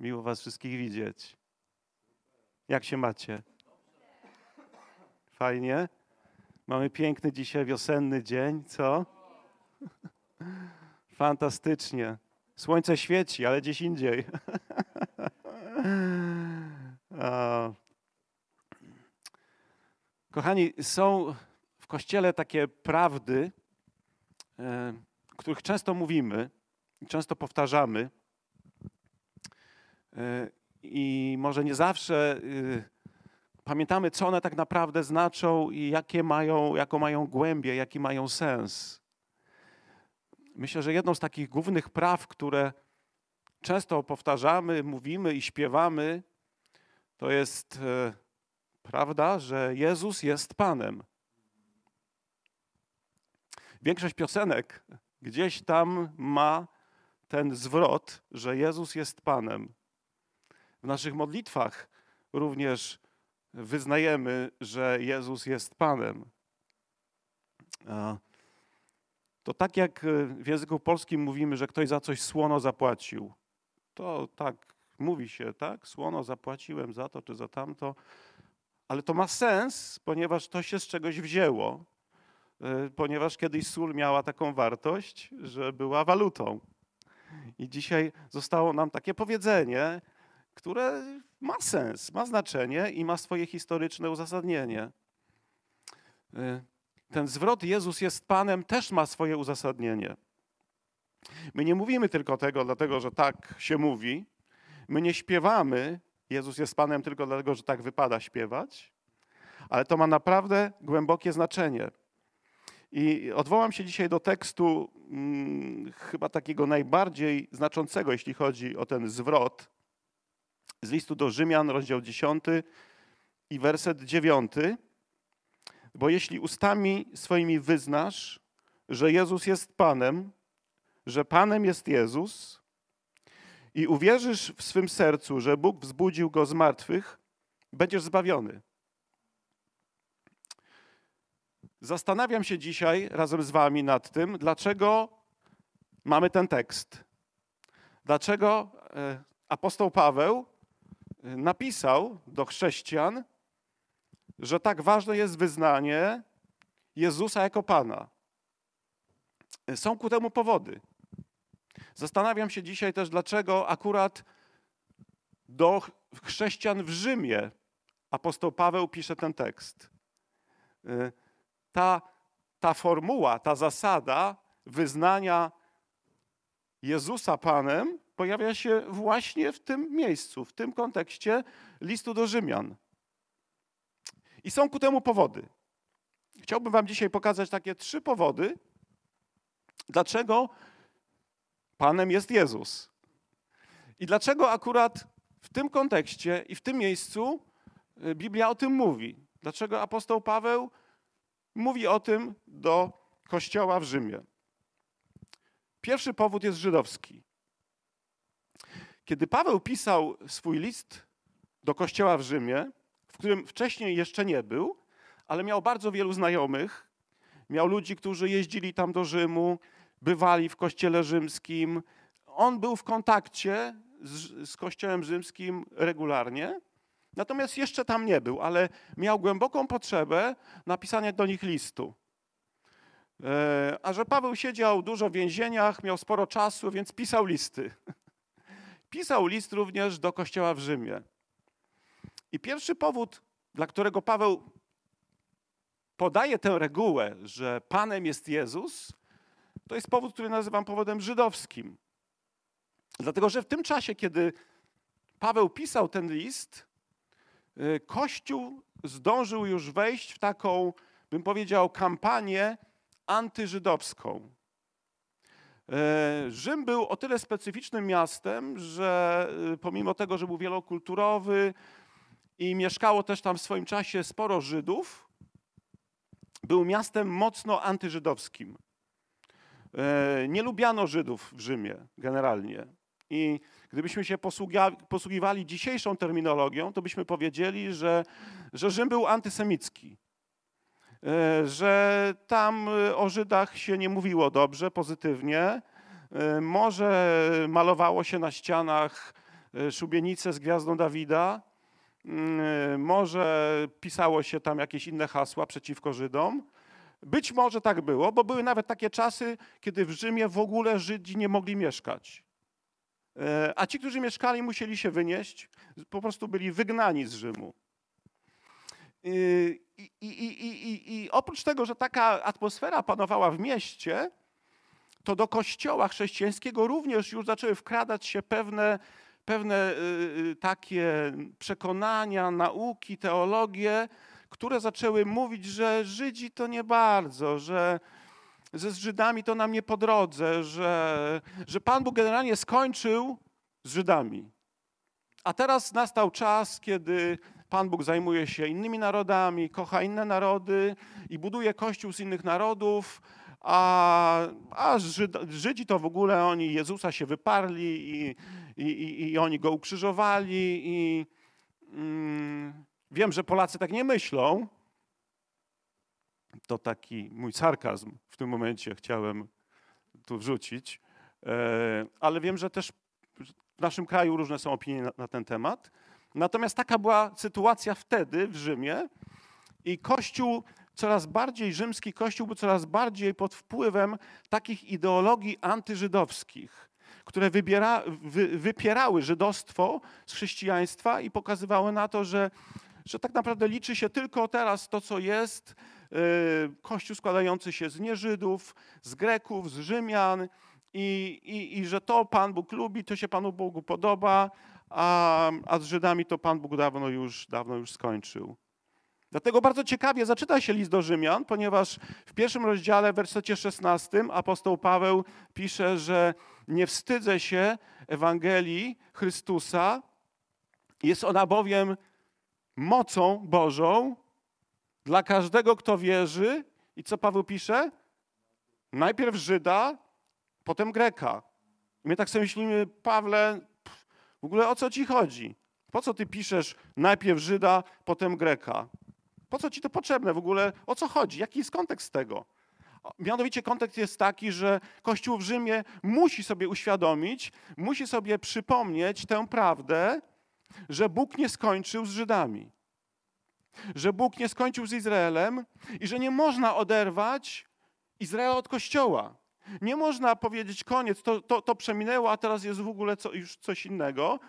Miło Was wszystkich widzieć. Jak się macie? Fajnie? Mamy piękny dzisiaj wiosenny dzień, co? Fantastycznie. Słońce świeci, ale gdzieś indziej. Kochani, są w kościele takie prawdy, e, których często mówimy, często powtarzamy E, I może nie zawsze y, pamiętamy, co one tak naprawdę znaczą i jakie mają, jaką mają głębię, jaki mają sens. Myślę, że jedną z takich głównych praw, które często powtarzamy, mówimy i śpiewamy, to jest e, prawda, że Jezus jest Panem. Większość piosenek gdzieś tam ma ten zwrot, że Jezus jest Panem. W naszych modlitwach również wyznajemy, że Jezus jest Panem. To tak jak e, w języku polskim mówimy, że ktoś za coś słono zapłacił. To tak mówi się, tak? Słono zapłaciłem za to czy za tamto. Ale to ma sens, ponieważ to się z czegoś wzięło. E, ponieważ kiedyś sól miała taką wartość, że była walutą. I dzisiaj zostało nam takie powiedzenie, które ma sens, ma znaczenie i ma swoje historyczne uzasadnienie. Y, ten zwrot Jezus jest Panem też ma swoje uzasadnienie. My nie mówimy tylko tego, dlatego że tak się mówi. My nie śpiewamy Jezus jest Panem tylko dlatego, że tak wypada śpiewać, ale to ma naprawdę głębokie znaczenie. I odwołam się dzisiaj do tekstu hmm, chyba takiego najbardziej znaczącego, jeśli chodzi o ten zwrot z listu do Rzymian, rozdział 10 i werset 9. Bo jeśli ustami swoimi wyznasz, że Jezus jest Panem, że Panem jest Jezus, i uwierzysz w swym sercu, że Bóg wzbudził go z martwych, będziesz zbawiony. Zastanawiam się dzisiaj razem z Wami nad tym, dlaczego mamy ten tekst. Dlaczego e, apostoł Paweł napisał do chrześcijan, że tak ważne jest wyznanie Jezusa jako Pana. Są ku temu powody. Zastanawiam się dzisiaj też, dlaczego akurat do chrześcijan w Rzymie apostoł Paweł pisze ten tekst. Y, ta, ta formuła, ta zasada wyznania Jezusa Panem pojawia się właśnie w tym miejscu, w tym kontekście listu do Rzymian. I są ku temu powody. Chciałbym Wam dzisiaj pokazać takie trzy powody, dlaczego Panem jest Jezus. I dlaczego akurat w tym kontekście i w tym miejscu y, Biblia o tym mówi. Dlaczego apostoł Paweł mówi o tym do kościoła w Rzymie. Pierwszy powód jest żydowski. Kiedy Paweł pisał swój list do kościoła w Rzymie, w którym wcześniej jeszcze nie był, ale miał bardzo wielu znajomych, miał ludzi, którzy jeździli tam do Rzymu, bywali w kościele rzymskim. On był w kontakcie z, z kościołem rzymskim regularnie, natomiast jeszcze tam nie był, ale miał głęboką potrzebę napisania do nich listu. E, a że Paweł siedział dużo w więzieniach, miał sporo czasu, więc pisał listy. Pisał list również do kościoła w Rzymie. I pierwszy powód, dla którego Paweł podaje tę regułę, że Panem jest Jezus, to jest powód, który nazywam powodem żydowskim. Dlatego, że w tym czasie, kiedy Paweł pisał ten list, y, Kościół zdążył już wejść w taką, bym powiedział, kampanię antyżydowską. E, Rzym był o tyle specyficznym miastem, że e, pomimo tego, że był wielokulturowy i mieszkało też tam w swoim czasie sporo Żydów, był miastem mocno antyżydowskim. E, Nie lubiano Żydów w Rzymie generalnie. I gdybyśmy się posługiwali dzisiejszą terminologią, to byśmy powiedzieli, że, że Rzym był antysemicki. E, że tam e, o Żydach się nie mówiło dobrze, pozytywnie. E, może malowało się na ścianach szubienice z gwiazdą Dawida, mm, może pisało się tam jakieś inne hasła przeciwko Żydom. Być może tak było, bo były nawet takie czasy, kiedy w Rzymie w ogóle Żydzi nie mogli mieszkać. A ci, którzy mieszkali, musieli się wynieść, po prostu byli wygnani z Rzymu. Y, I, i, i, I oprócz tego, że taka atmosfera panowała w mieście, to do kościoła chrześcijańskiego również już zaczęły wkradać się pewne, pewne y, y, takie przekonania, nauki, teologie, które zaczęły mówić, że Żydzi to nie bardzo, że ze Żydami to nam nie po drodze, że, że Pan Bóg generalnie skończył z Żydami. A teraz nastał czas, kiedy Pan Bóg zajmuje się innymi narodami, kocha inne narody i buduje kościół z innych narodów, a, a Żydzi to w ogóle oni Jezusa się wyparli i, i, i, i oni go ukrzyżowali. I, mm, wiem, że Polacy tak nie myślą. To taki mój sarkazm w tym momencie chciałem tu wrzucić, e, ale wiem, że też w naszym kraju różne są opinie na ten temat. Natomiast taka była sytuacja wtedy w Rzymie i Kościół, coraz bardziej rzymski Kościół był coraz bardziej pod wpływem takich ideologii antyżydowskich, które wybiera, wy, wypierały żydostwo z chrześcijaństwa i pokazywały na to, że, że tak naprawdę liczy się tylko teraz to, co jest. Y, Kościół składający się z nieżydów, z Greków, z Rzymian, i, i, i, że to Pan Bóg lubi, to się Panu Bogu podoba, a, a z Żydami to Pan Bóg dawno już, dawno już skończył. Dlatego bardzo ciekawie zaczyta się list do Rzymian, ponieważ w pierwszym rozdziale, w wersecie 16, apostoł Paweł pisze, że nie wstydzę się Ewangelii Chrystusa. Jest ona bowiem mocą Bożą dla każdego, kto wierzy. I co Paweł pisze? Najpierw Żyda, potem Greka. I my tak sobie myślimy, Pawle, w ogóle o co ci chodzi? Po co ty piszesz najpierw Żyda, potem Greka? Po co ci to potrzebne w ogóle? O co chodzi? Jaki jest kontekst tego? Mianowicie kontekst jest taki, że Kościół w Rzymie musi sobie uświadomić, musi sobie przypomnieć tę prawdę, że Bóg nie skończył z Żydami, że Bóg nie skończył z Izraelem i że nie można oderwać Izraela od Kościoła. Nie można powiedzieć koniec, to, to, to przeminęło, a teraz jest w ogóle co, już coś innego.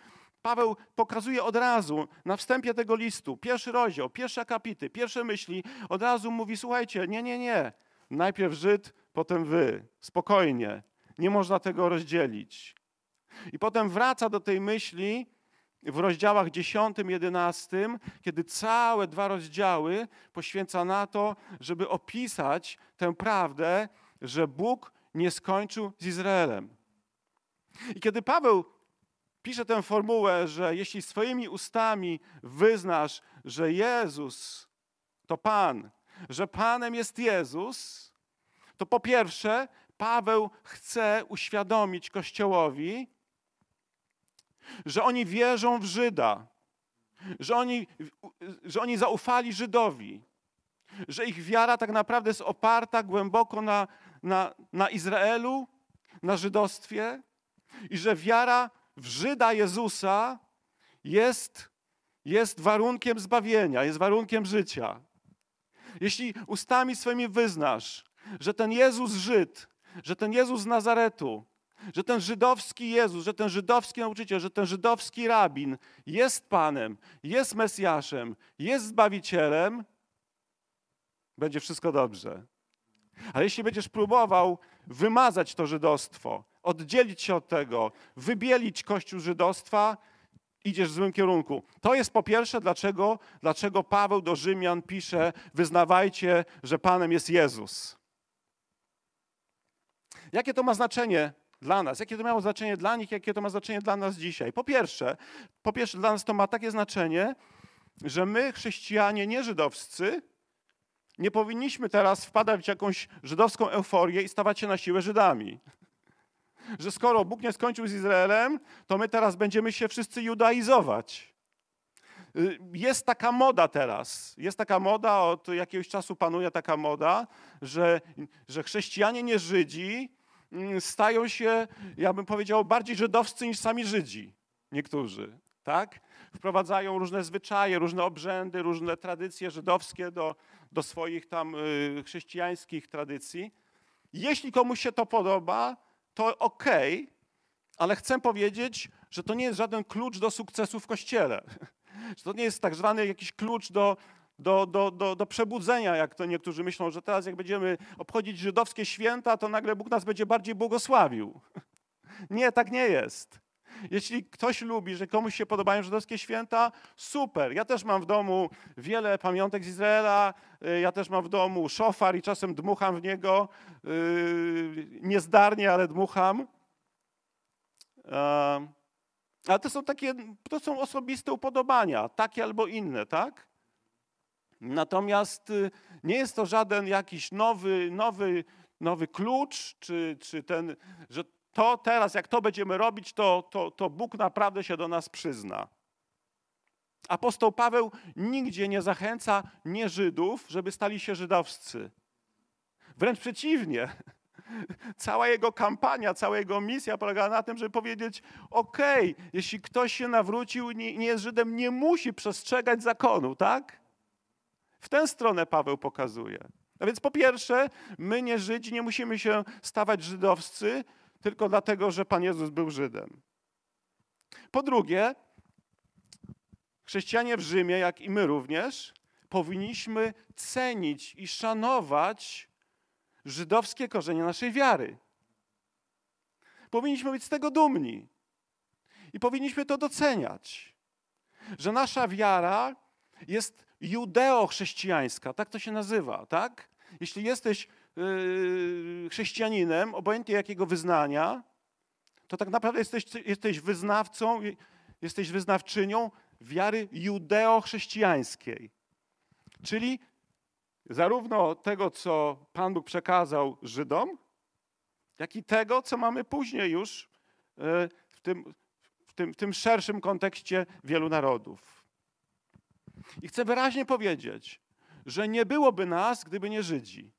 Paweł pokazuje od razu na wstępie tego listu, pierwszy rozdział, pierwsze akapity, pierwsze myśli, od razu mówi: Słuchajcie, nie, nie, nie. Najpierw Żyd, potem wy. Spokojnie. Nie można tego rozdzielić. I potem wraca do tej myśli w rozdziałach 10, 11, kiedy całe dwa rozdziały poświęca na to, żeby opisać tę prawdę, że Bóg nie skończył z Izraelem. I kiedy Paweł pisze tę formułę, że jeśli swoimi ustami wyznasz, że Jezus to Pan, że Panem jest Jezus, to po pierwsze Paweł chce uświadomić Kościołowi, że oni wierzą w Żyda, że oni, że oni zaufali Żydowi, że ich wiara tak naprawdę jest oparta głęboko na na, na Izraelu, na żydostwie i że wiara w Żyda Jezusa jest, jest warunkiem zbawienia, jest warunkiem życia. Jeśli ustami swoimi wyznasz, że ten Jezus Żyd, że ten Jezus z Nazaretu, że ten żydowski Jezus, że ten żydowski nauczyciel, że ten żydowski rabin jest Panem, jest Mesjaszem, jest Zbawicielem, będzie wszystko dobrze. Ale jeśli będziesz próbował wymazać to żydostwo, oddzielić się od tego, wybielić Kościół żydostwa, idziesz w złym kierunku. To jest po pierwsze, dlaczego, dlaczego Paweł do Rzymian pisze: wyznawajcie, że Panem jest Jezus. Jakie to ma znaczenie dla nas? Jakie to miało znaczenie dla nich? Jakie to ma znaczenie dla nas dzisiaj? Po pierwsze, po pierwsze dla nas to ma takie znaczenie, że my, chrześcijanie nieżydowscy, nie powinniśmy teraz wpadać w jakąś żydowską euforię i stawać się na siłę Żydami. Że skoro Bóg nie skończył z Izraelem, to my teraz będziemy się wszyscy judaizować. Y, jest taka moda teraz, jest taka moda, od jakiegoś czasu panuje taka moda, że, że chrześcijanie nie Żydzi mm, stają się, ja bym powiedział, bardziej żydowscy niż sami Żydzi, niektórzy, tak? Wprowadzają różne zwyczaje, różne obrzędy, różne tradycje żydowskie do, do swoich tam y, chrześcijańskich tradycji. Jeśli komuś się to podoba, to ok, ale chcę powiedzieć, że to nie jest żaden klucz do sukcesu w kościele. Że to nie jest tak zwany jakiś klucz do, do, do, do, do przebudzenia, jak to niektórzy myślą, że teraz jak będziemy obchodzić żydowskie święta, to nagle Bóg nas będzie bardziej błogosławił. Nie, tak nie jest. Jeśli ktoś lubi, że komuś się podobają żydowskie święta, super. Ja też mam w domu wiele pamiątek z Izraela, y, ja też mam w domu szofar i czasem dmucham w niego, y, niezdarnie, ale dmucham. Ale to są takie, to są osobiste upodobania, takie albo inne, tak? Natomiast y, nie jest to żaden jakiś nowy, nowy, nowy klucz, czy, czy ten, że to teraz, jak to będziemy robić, to, to, to Bóg naprawdę się do nas przyzna. Apostoł Paweł nigdzie nie zachęca nie Żydów, żeby stali się żydowscy. Wręcz przeciwnie. Cała jego kampania, cała jego misja polegała na tym, żeby powiedzieć: OK, jeśli ktoś się nawrócił, i nie jest Żydem, nie musi przestrzegać zakonu, tak? W tę stronę Paweł pokazuje. A więc po pierwsze, my nie Żydzi nie musimy się stawać żydowscy, tylko dlatego, że Pan Jezus był Żydem. Po drugie, chrześcijanie w Rzymie, jak i my również, powinniśmy cenić i szanować żydowskie korzenie naszej wiary. Powinniśmy być z tego dumni i powinniśmy to doceniać, że nasza wiara jest judeo tak to się nazywa, tak? Jeśli jesteś Yy, chrześcijaninem, obojętnie jakiego wyznania, to tak naprawdę jesteś, jesteś wyznawcą, jesteś wyznawczynią wiary judeo-chrześcijańskiej. Czyli zarówno tego, co Pan Bóg przekazał Żydom, jak i tego, co mamy później już yy, w tym, w tym, w tym szerszym kontekście wielu narodów. I chcę wyraźnie powiedzieć, że nie byłoby nas, gdyby nie Żydzi.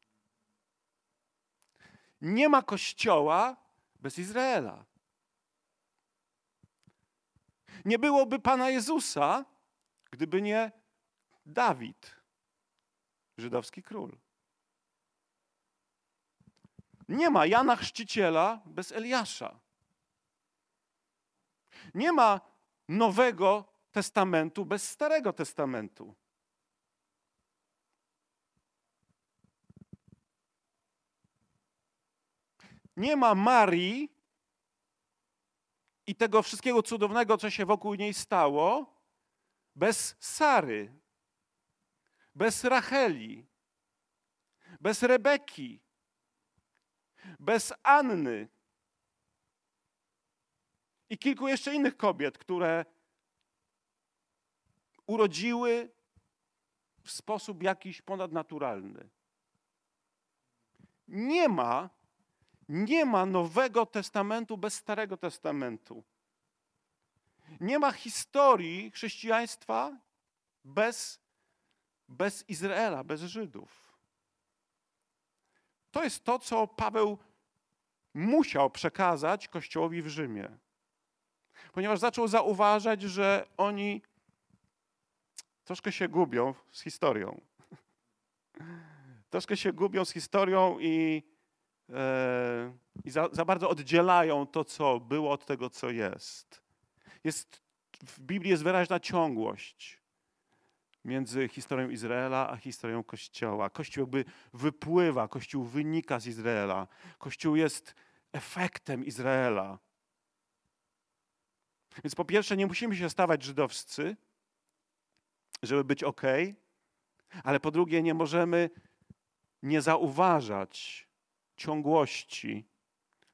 Nie ma kościoła bez Izraela. Nie byłoby Pana Jezusa, gdyby nie Dawid, żydowski król. Nie ma Jana Chrzciciela bez Eliasza. Nie ma Nowego Testamentu bez Starego Testamentu. nie ma Marii i tego wszystkiego cudownego, co się wokół niej stało, bez Sary, bez Racheli, bez Rebeki, bez Anny i kilku jeszcze innych kobiet, które urodziły w sposób jakiś ponadnaturalny. Nie ma nie ma Nowego Testamentu bez Starego Testamentu. Nie ma historii chrześcijaństwa bez, bez Izraela, bez Żydów. To jest to, co Paweł musiał przekazać Kościołowi w Rzymie, ponieważ zaczął zauważać, że oni troszkę się gubią z historią. Troszkę się gubią z historią i E, i za, za bardzo oddzielają to, co było, od tego, co jest. jest. W Biblii jest wyraźna ciągłość między historią Izraela a historią Kościoła. Kościół jakby wypływa, Kościół wynika z Izraela. Kościół jest efektem Izraela. Więc po pierwsze, nie musimy się stawać żydowscy, żeby być ok, ale po drugie, nie możemy nie zauważać ciągłości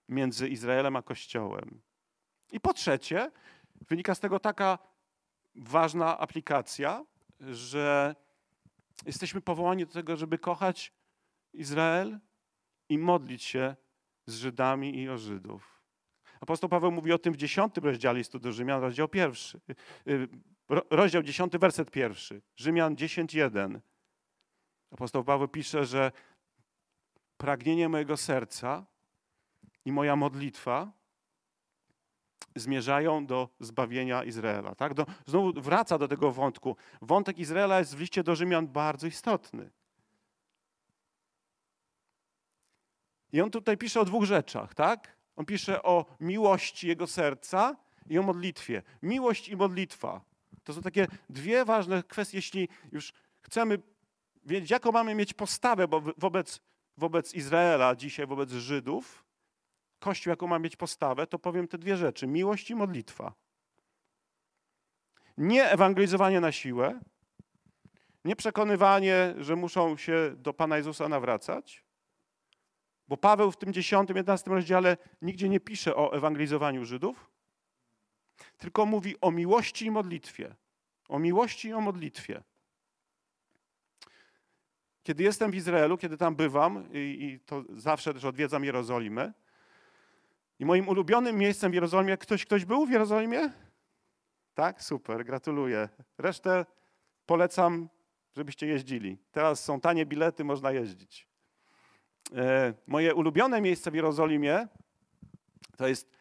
między Izraelem a Kościołem. I po trzecie, wynika z tego taka ważna aplikacja, że jesteśmy powołani do tego, żeby kochać Izrael i modlić się z Żydami i o Żydów. Apostoł Paweł mówi o tym w dziesiątym rozdziale listu do Rzymian, rozdział pierwszy, y, rozdział dziesiąty, werset pierwszy, Rzymian 10.1. Apostoł Paweł pisze, że pragnienie mojego serca i moja modlitwa zmierzają do zbawienia Izraela. Tak? Do, znowu wraca do tego wątku. Wątek Izraela jest w liście do Rzymian bardzo istotny. I on tutaj pisze o dwóch rzeczach, tak? On pisze o miłości jego serca i o modlitwie. Miłość i modlitwa. To są takie dwie ważne kwestie, jeśli już chcemy wiedzieć, jaką mamy mieć postawę wobec wobec Izraela, dzisiaj wobec Żydów, Kościół jaką ma mieć postawę, to powiem te dwie rzeczy: miłość i modlitwa. Nie ewangelizowanie na siłę, nie przekonywanie, że muszą się do Pana Jezusa nawracać, bo Paweł w tym 10, 11 rozdziale nigdzie nie pisze o ewangelizowaniu Żydów, tylko mówi o miłości i modlitwie. O miłości i o modlitwie. Kiedy jestem w Izraelu, kiedy tam bywam i, i to zawsze też odwiedzam Jerozolimę, i moim ulubionym miejscem w Jerozolimie, ktoś, ktoś był w Jerozolimie? Tak? Super, gratuluję. Resztę polecam, żebyście jeździli. Teraz są tanie bilety, można jeździć. E, moje ulubione miejsce w Jerozolimie to jest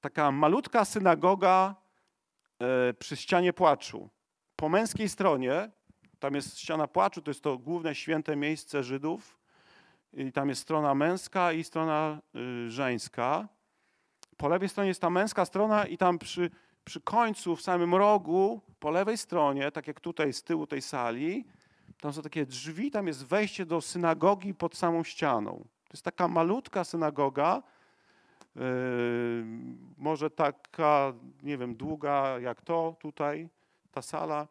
taka malutka synagoga e, przy ścianie płaczu. Po męskiej stronie tam jest ściana płaczu, to jest to główne święte miejsce Żydów. I tam jest strona męska i strona y, żeńska. Po lewej stronie jest ta męska strona i tam przy, przy końcu, w samym rogu, po lewej stronie, tak jak tutaj z tyłu tej sali, tam są takie drzwi, tam jest wejście do synagogi pod samą ścianą. To jest taka malutka synagoga, yy, może taka, nie wiem, długa jak to tutaj, ta sala.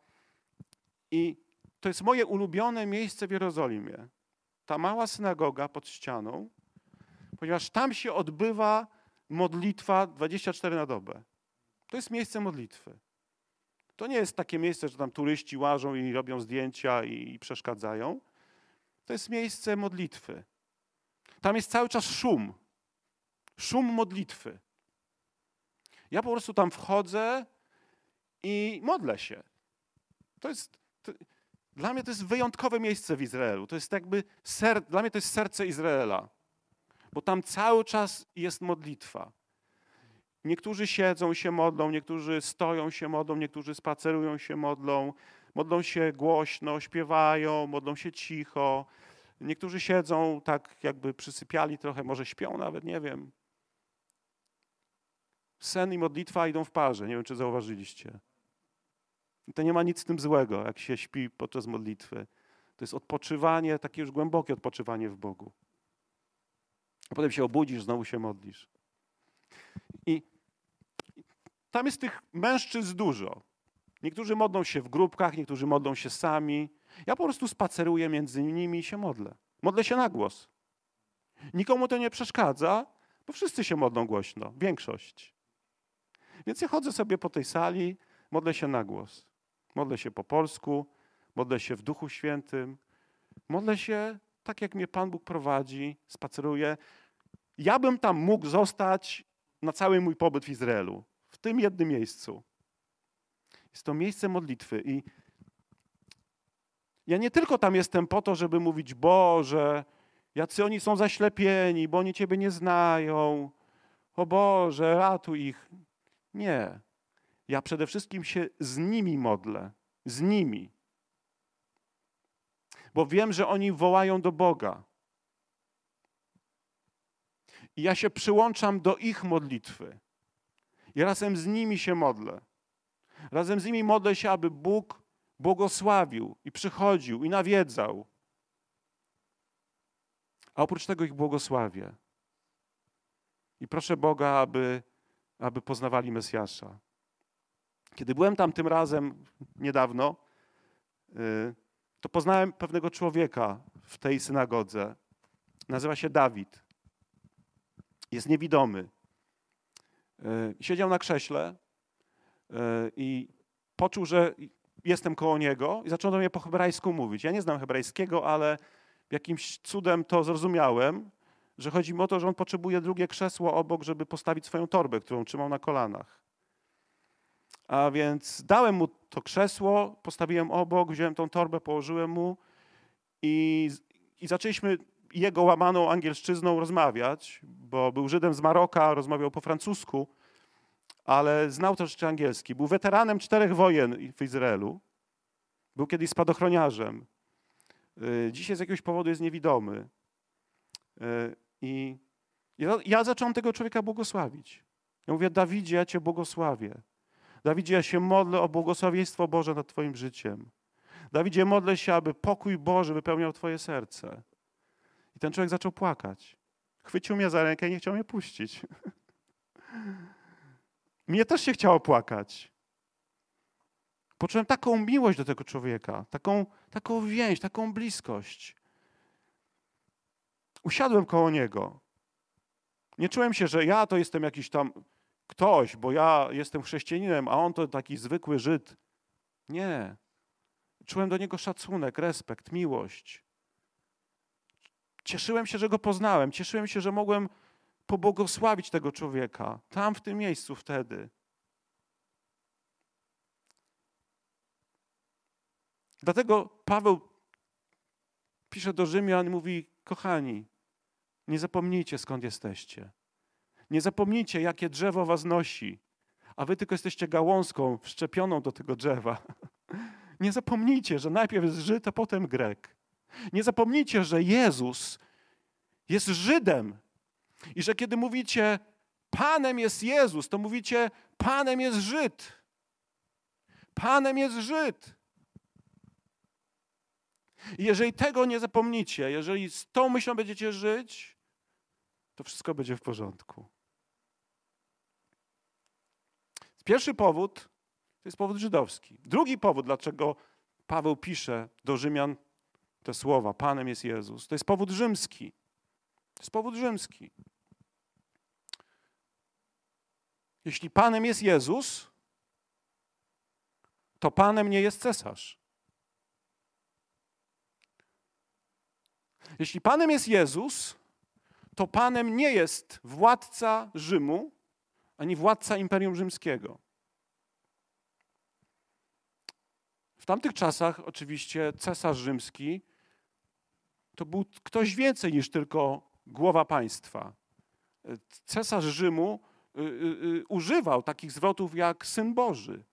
I to jest moje ulubione miejsce w Jerozolimie. Ta mała synagoga pod ścianą, ponieważ tam się odbywa modlitwa 24 na dobę. To jest miejsce modlitwy. To nie jest takie miejsce, że tam turyści łażą i robią zdjęcia i, i przeszkadzają. To jest miejsce modlitwy. Tam jest cały czas szum. Szum modlitwy. Ja po prostu tam wchodzę i modlę się. To jest dla mnie to jest wyjątkowe miejsce w Izraelu. To jest jakby ser, dla mnie to jest serce Izraela, bo tam cały czas jest modlitwa. Niektórzy siedzą się modlą, niektórzy stoją się modlą, niektórzy spacerują się modlą, modlą się głośno, śpiewają, modlą się cicho. Niektórzy siedzą tak, jakby przysypiali trochę, może śpią nawet, nie wiem. Sen i modlitwa idą w parze, nie wiem, czy zauważyliście. To nie ma nic z tym złego, jak się śpi podczas modlitwy. To jest odpoczywanie, takie już głębokie odpoczywanie w Bogu. A potem się obudzisz, znowu się modlisz. I tam jest tych mężczyzn dużo. Niektórzy modlą się w grupkach, niektórzy modlą się sami. Ja po prostu spaceruję między nimi i się modlę. Modlę się na głos. Nikomu to nie przeszkadza, bo wszyscy się modlą głośno, większość. Więc ja chodzę sobie po tej sali, modlę się na głos. Modlę się po polsku, modlę się w Duchu Świętym, modlę się tak, jak mnie Pan Bóg prowadzi, spaceruję. Ja bym tam mógł zostać na cały mój pobyt w Izraelu, w tym jednym miejscu. Jest to miejsce modlitwy i ja nie tylko tam jestem po to, żeby mówić Boże, jacy oni są zaślepieni, bo oni Ciebie nie znają. O Boże, ratuj ich. Nie. Ja przede wszystkim się z nimi modlę, z nimi. Bo wiem, że oni wołają do Boga. I ja się przyłączam do ich modlitwy. I razem z nimi się modlę. Razem z nimi modlę się, aby Bóg błogosławił i przychodził i nawiedzał. A oprócz tego ich błogosławię. I proszę Boga, aby, aby poznawali Mesjasza. Kiedy byłem tam tym razem niedawno, y, to poznałem pewnego człowieka w tej synagodze. Nazywa się Dawid. Jest niewidomy. Y, siedział na krześle y, i poczuł, że jestem koło niego i zaczął do mnie po hebrajsku mówić. Ja nie znam hebrajskiego, ale jakimś cudem to zrozumiałem, że chodzi mi o to, że on potrzebuje drugie krzesło obok, żeby postawić swoją torbę, którą trzymał na kolanach. A więc dałem mu to krzesło, postawiłem obok, wziąłem tą torbę, położyłem mu i, i zaczęliśmy jego łamaną angielszczyzną rozmawiać, bo był Żydem z Maroka, rozmawiał po francusku, ale znał też jeszcze angielski. Był weteranem czterech wojen w Izraelu. Był kiedyś spadochroniarzem. Y, Dzisiaj z jakiegoś powodu jest niewidomy. Y, I ja, ja zacząłem tego człowieka błogosławić. Ja mówię, Dawidzie, ja cię błogosławię. Dawidzie, ja się modlę o błogosławieństwo Boże nad Twoim życiem. Dawidzie, modlę się, aby pokój Boży wypełniał Twoje serce. I ten człowiek zaczął płakać. Chwycił mnie za rękę i nie chciał mnie puścić. mnie też się chciało płakać. Poczułem taką miłość do tego człowieka, taką, taką więź, taką bliskość. Usiadłem koło niego. Nie czułem się, że ja to jestem jakiś tam ktoś, bo ja jestem chrześcijaninem, a on to taki zwykły Żyd. Nie. Czułem do niego szacunek, respekt, miłość. Cieszyłem się, że go poznałem. Cieszyłem się, że mogłem pobłogosławić tego człowieka tam, w tym miejscu wtedy. Dlatego Paweł pisze do Rzymian i mówi: Kochani, nie zapomnijcie skąd jesteście. Nie zapomnijcie, jakie drzewo was nosi, a wy tylko jesteście gałązką wszczepioną do tego drzewa. Nie zapomnijcie, że najpierw jest Żyd, a potem Grek. Nie zapomnijcie, że Jezus jest Żydem i że kiedy mówicie Panem jest Jezus, to mówicie Panem jest Żyd. Panem jest Żyd. I jeżeli tego nie zapomnicie, jeżeli z tą myślą będziecie żyć, to wszystko będzie w porządku. Pierwszy powód to jest powód żydowski. Drugi powód, dlaczego Paweł pisze do Rzymian te słowa, Panem jest Jezus, to jest powód rzymski. To jest powód rzymski. Jeśli Panem jest Jezus, to Panem nie jest cesarz. Jeśli Panem jest Jezus, to Panem nie jest władca Rzymu, ani władca Imperium Rzymskiego. W tamtych czasach oczywiście cesarz rzymski to był ktoś więcej niż tylko głowa państwa. Cesarz Rzymu y, y, y, używał takich zwrotów jak syn Boży.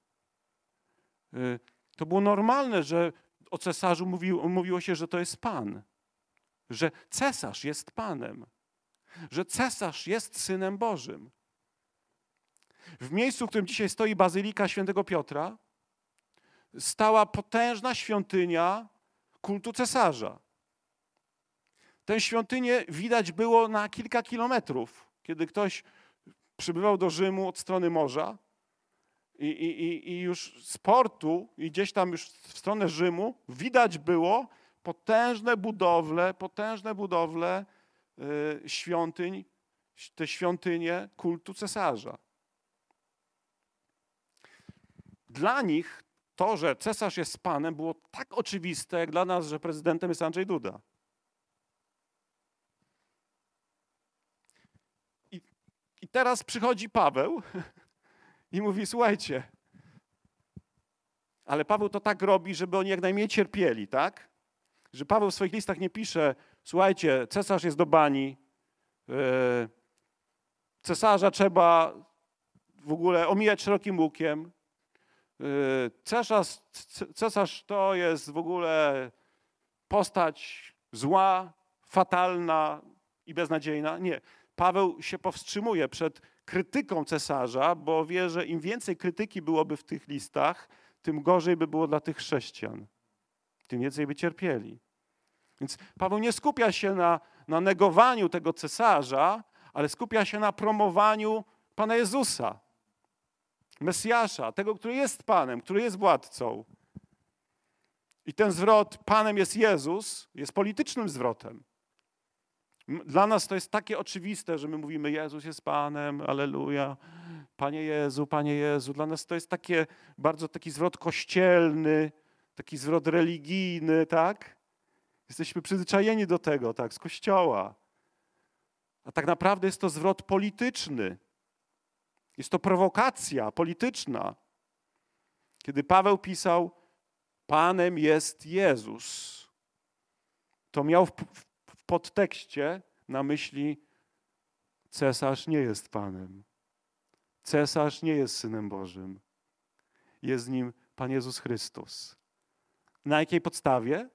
To było normalne, że o cesarzu mówiło, mówiło się, że to jest pan, że cesarz jest panem, że cesarz jest synem Bożym. W miejscu, w którym dzisiaj stoi Bazylika Świętego Piotra, stała potężna świątynia kultu cesarza. Tę świątynię widać było na kilka kilometrów, kiedy ktoś przybywał do Rzymu od strony morza i, i, i już z portu i gdzieś tam już w stronę Rzymu widać było potężne budowle, potężne budowle y, świątyń, te świątynie kultu cesarza. Dla nich to, że cesarz jest panem, było tak oczywiste, jak dla nas, że prezydentem jest Andrzej Duda. I, i teraz przychodzi Paweł i mówi: Słuchajcie, ale Paweł to tak robi, żeby oni jak najmniej cierpieli, tak? Że Paweł w swoich listach nie pisze: Słuchajcie, cesarz jest do bani, yy, cesarza trzeba w ogóle omijać szerokim łukiem, Y, cesarz, cesarz to jest w ogóle postać zła, fatalna i beznadziejna. Nie. Paweł się powstrzymuje przed krytyką cesarza, bo wie, że im więcej krytyki byłoby w tych listach, tym gorzej by było dla tych chrześcijan. Tym więcej by cierpieli. Więc Paweł nie skupia się na, na negowaniu tego cesarza, ale skupia się na promowaniu Pana Jezusa, Mesjasza, tego, który jest Panem, który jest władcą. I ten zwrot Panem jest Jezus, jest politycznym zwrotem. Dla nas to jest takie oczywiste, że my mówimy Jezus jest Panem, aleluja, Panie Jezu, Panie Jezu. Dla nas to jest takie, bardzo taki zwrot kościelny, taki zwrot religijny, tak? Jesteśmy przyzwyczajeni do tego, tak, z kościoła. A tak naprawdę jest to zwrot polityczny. Jest to prowokacja polityczna. Kiedy Paweł pisał, Panem jest Jezus, to miał w, podtekście na myśli, cesarz nie jest Panem. Cesarz nie jest Synem Bożym. Jest nim Pan Jezus Chrystus. Na jakiej podstawie?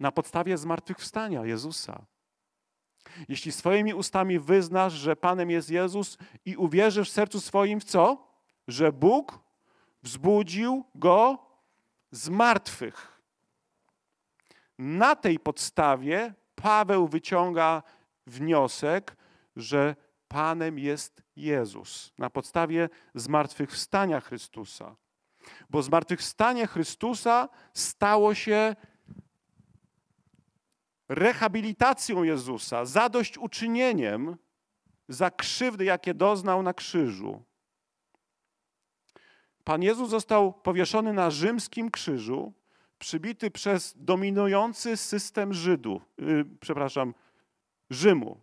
Na podstawie zmartwychwstania Jezusa. Jeśli swoimi ustami wyznasz, że Panem jest Jezus i uwierzysz w sercu swoim w co? Że Bóg wzbudził go z martwych. Na tej podstawie Paweł wyciąga wniosek, że Panem jest Jezus. Na podstawie zmartwychwstania Chrystusa. Bo zmartwychwstanie Chrystusa stało się rehabilitacją Jezusa, zadośćuczynieniem za krzywdy, jakie doznał na krzyżu. Pan Jezus został powieszony na rzymskim krzyżu, przybity przez dominujący system Żydów, yy, przepraszam, Rzymu.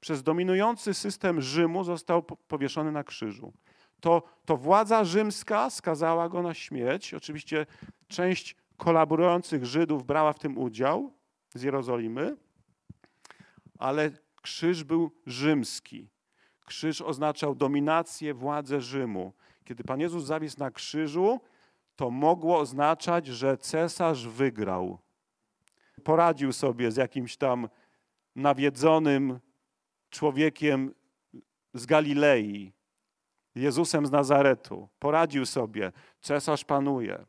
Przez dominujący system Rzymu został powieszony na krzyżu. To, to władza rzymska skazała go na śmierć. Oczywiście część kolaborujących Żydów brała w tym udział, z Jerozolimy, ale krzyż był rzymski. Krzyż oznaczał dominację, władzę Rzymu. Kiedy Pan Jezus zawisł na krzyżu, to mogło oznaczać, że cesarz wygrał. Poradził sobie z jakimś tam nawiedzonym człowiekiem z Galilei, Jezusem z Nazaretu. Poradził sobie, cesarz panuje.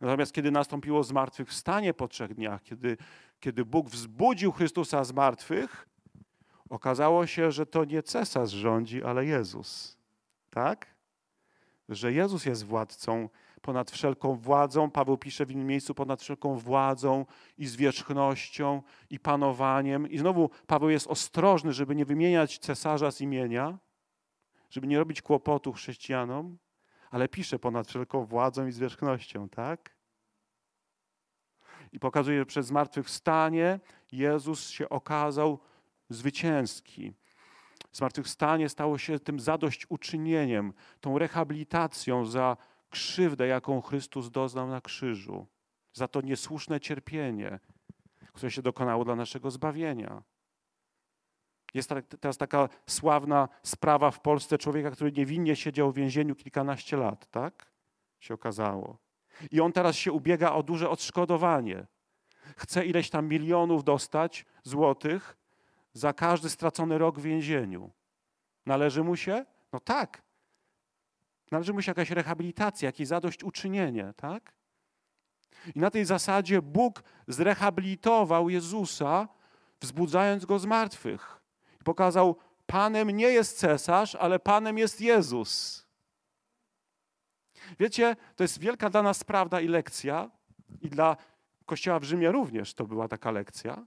Natomiast kiedy nastąpiło zmartwychwstanie po trzech dniach, kiedy kiedy Bóg wzbudził Chrystusa z martwych, okazało się, że to nie cesarz rządzi, ale Jezus. Tak? Że Jezus jest władcą ponad wszelką władzą. Paweł pisze w innym miejscu ponad wszelką władzą i zwierzchnością i panowaniem. I znowu Paweł jest ostrożny, żeby nie wymieniać cesarza z imienia, żeby nie robić kłopotu chrześcijanom, ale pisze ponad wszelką władzą i zwierzchnością, tak? i pokazuje, że przez zmartwychwstanie Jezus się okazał zwycięski. Zmartwychwstanie stało się tym zadośćuczynieniem, tą rehabilitacją za krzywdę, jaką Chrystus doznał na krzyżu, za to niesłuszne cierpienie, które się dokonało dla naszego zbawienia. Jest tak, teraz taka sławna sprawa w Polsce człowieka, który niewinnie siedział w więzieniu kilkanaście lat, tak? Się okazało. I on teraz się ubiega o duże odszkodowanie. Chce ileś tam milionów dostać złotych za każdy stracony rok w więzieniu. Należy mu się? No tak. Należy mu się jakaś rehabilitacja, jakieś zadośćuczynienie, tak? I na tej zasadzie Bóg zrehabilitował Jezusa, wzbudzając go z martwych. Pokazał, Panem nie jest cesarz, ale Panem jest Jezus. Wiecie, to jest wielka dla nas prawda i lekcja, i dla Kościoła w Rzymie również to była taka lekcja,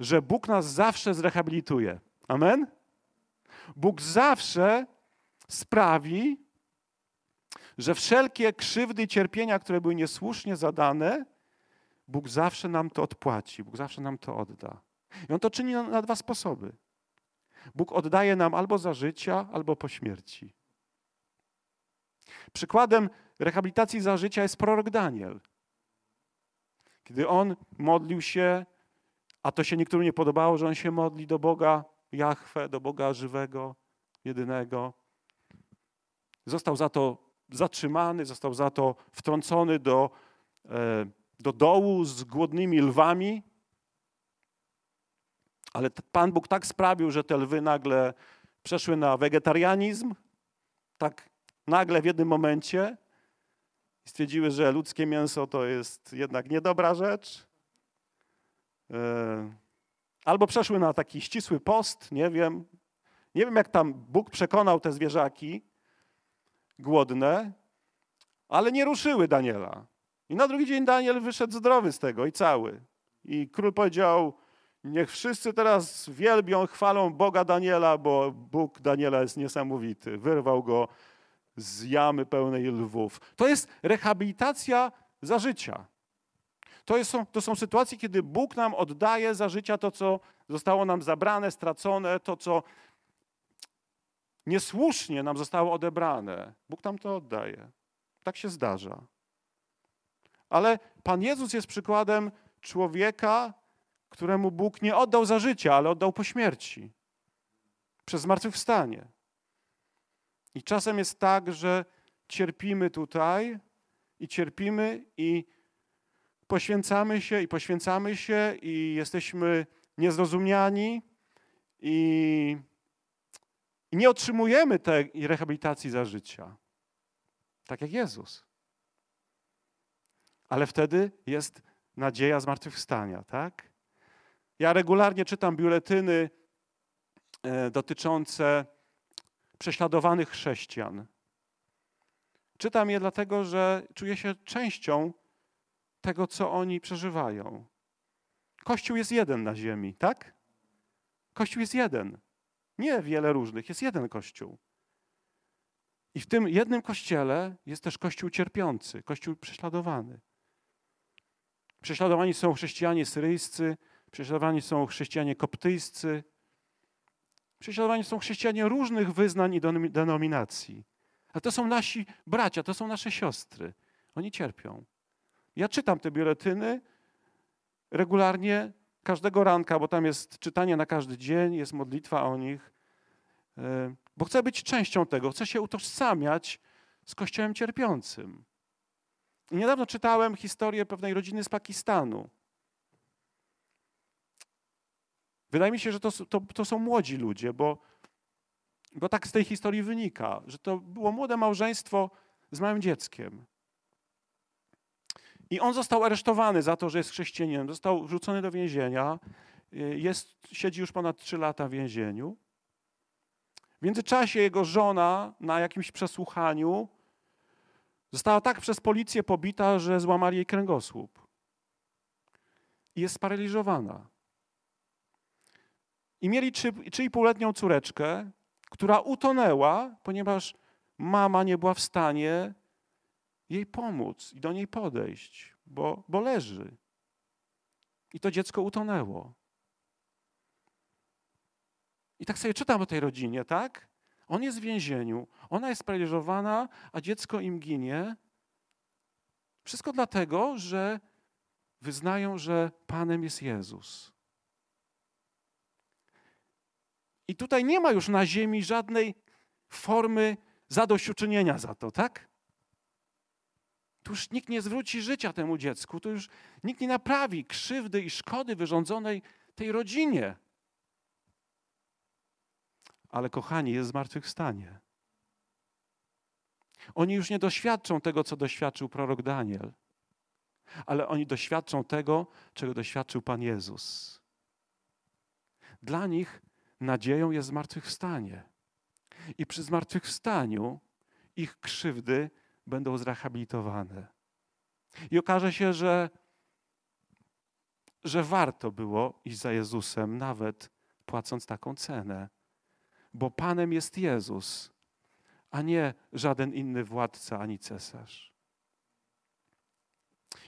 że Bóg nas zawsze zrehabilituje. Amen? Bóg zawsze sprawi, że wszelkie krzywdy i cierpienia, które były niesłusznie zadane, Bóg zawsze nam to odpłaci, Bóg zawsze nam to odda. I On to czyni na, na dwa sposoby. Bóg oddaje nam albo za życia, albo po śmierci. Przykładem rehabilitacji za życia jest prorok Daniel. Kiedy on modlił się, a to się niektórym nie podobało, że on się modli do Boga Jahwe, do Boga żywego, jedynego. Został za to zatrzymany, został za to wtrącony do, e, do dołu z głodnymi lwami. Ale Pan Bóg tak sprawił, że te lwy nagle przeszły na wegetarianizm, tak nagle w jednym momencie stwierdziły, że ludzkie mięso to jest jednak niedobra rzecz. E, albo przeszły na taki ścisły post, nie wiem. Nie wiem, jak tam Bóg przekonał te zwierzaki głodne, ale nie ruszyły Daniela. I na drugi dzień Daniel wyszedł zdrowy z tego i cały. I król powiedział: Niech wszyscy teraz wielbią, chwalą Boga Daniela, bo Bóg Daniela jest niesamowity. Wyrwał go z jamy pełnej lwów. To jest rehabilitacja za życia. To, jest, to są sytuacje, kiedy Bóg nam oddaje za życia to, co zostało nam zabrane, stracone, to, co niesłusznie nam zostało odebrane. Bóg nam to oddaje. Tak się zdarza. Ale Pan Jezus jest przykładem człowieka, któremu Bóg nie oddał za życia, ale oddał po śmierci. Przez zmartwychwstanie. I czasem jest tak, że cierpimy tutaj i cierpimy i poświęcamy się i poświęcamy się i jesteśmy niezrozumiani i, i nie otrzymujemy tej rehabilitacji za życia. Tak jak Jezus. Ale wtedy jest nadzieja zmartwychwstania, tak? Ja regularnie czytam biuletyny e, dotyczące prześladowanych chrześcijan. Czytam je dlatego, że czuję się częścią tego, co oni przeżywają. Kościół jest jeden na ziemi, tak? Kościół jest jeden. Nie wiele różnych, jest jeden Kościół. I w tym jednym kościele jest też Kościół cierpiący, Kościół prześladowany. Prześladowani są chrześcijanie syryjscy, prześladowani są chrześcijanie koptyjscy, Prześladowani są chrześcijanie różnych wyznań i denominacji. a to są nasi bracia, to są nasze siostry. Oni cierpią. Ja czytam te biuletyny regularnie, każdego ranka, bo tam jest czytanie na każdy dzień, jest modlitwa o nich. E, bo chcę być częścią tego, chcę się utożsamiać z Kościołem cierpiącym. I niedawno czytałem historię pewnej rodziny z Pakistanu. Wydaje mi się, że to, to, to są młodzi ludzie, bo, bo tak z tej historii wynika, że to było młode małżeństwo z małym dzieckiem. I on został aresztowany za to, że jest chrześcijaninem. Został wrzucony do więzienia. Y, jest, siedzi już ponad trzy lata w więzieniu. W międzyczasie jego żona na jakimś przesłuchaniu została tak przez policję pobita, że złamali jej kręgosłup. I jest sparaliżowana i mieli 3,5-letnią córeczkę, która utonęła, ponieważ mama nie była w stanie jej pomóc i do niej podejść, bo, bo leży. I to dziecko utonęło. I tak sobie czytam o tej rodzinie, tak? On jest w więzieniu, ona jest paraliżowana, a dziecko im ginie. Wszystko dlatego, że wyznają, że Panem jest Jezus. I tutaj nie ma już na ziemi żadnej formy zadośćuczynienia za to, tak? Tu już nikt nie zwróci życia temu dziecku, tu już nikt nie naprawi krzywdy i szkody wyrządzonej tej rodzinie. Ale kochani, jest zmartwychwstanie. Oni już nie doświadczą tego, co doświadczył prorok Daniel, ale oni doświadczą tego, czego doświadczył Pan Jezus. Dla nich Nadzieją jest zmartwychwstanie. I przy zmartwychwstaniu ich krzywdy będą zrehabilitowane. I okaże się, że, że warto było iść za Jezusem, nawet płacąc taką cenę, bo Panem jest Jezus, a nie żaden inny władca ani cesarz.